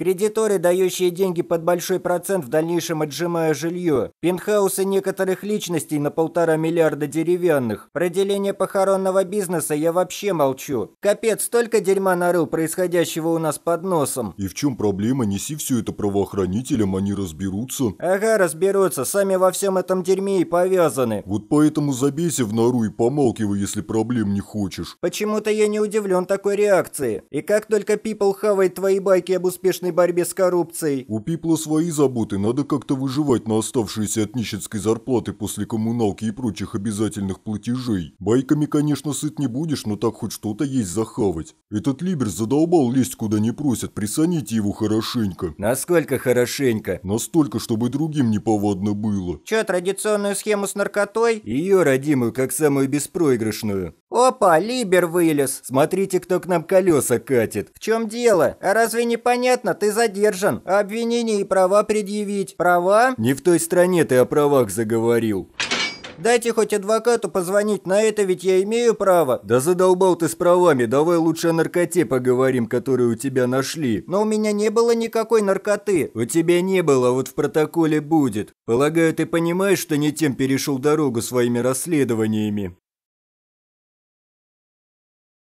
Кредиторы, дающие деньги под большой процент, в дальнейшем отжимая жилье. Пентхаусы некоторых личностей на полтора миллиарда деревянных. Про деление похоронного бизнеса я вообще молчу. Капец, столько дерьма нарыл происходящего у нас под носом. И в чем проблема? Неси все это правоохранителям, они разберутся. Ага, разберутся. Сами во всем этом дерьме и повязаны. Вот поэтому забейся в нору и помалкивай, если проблем не хочешь. Почему-то я не удивлен такой реакции. И как только People хавает твои байки об успешной эффективной борьбе с коррупцией. У Пипла свои заботы, надо как-то выживать на оставшиеся от нищенской зарплаты после коммуналки и прочих обязательных платежей. Байками, конечно, сыт не будешь, но так хоть что-то есть захавать. Этот Либер задолбал лезть куда не просят, присаните его хорошенько. Насколько хорошенько? Настолько, чтобы другим неповадно было. Чё, традиционную схему с наркотой? Её, родимую, как самую беспроигрышную. «Опа, Либер вылез! Смотрите, кто к нам колеса катит!» «В чем дело? А разве непонятно? Ты задержан. Обвинение и права предъявить. Права?» «Не в той стране ты о правах заговорил». Дайте хоть адвокату позвонить, на это ведь я имею право. Да задолбал ты с правами, давай лучше о наркоте поговорим, которую у тебя нашли. Но у меня не было никакой наркоты. У тебя не было, вот в протоколе будет. Полагаю, ты понимаешь, что не тем перешел дорогу своими расследованиями.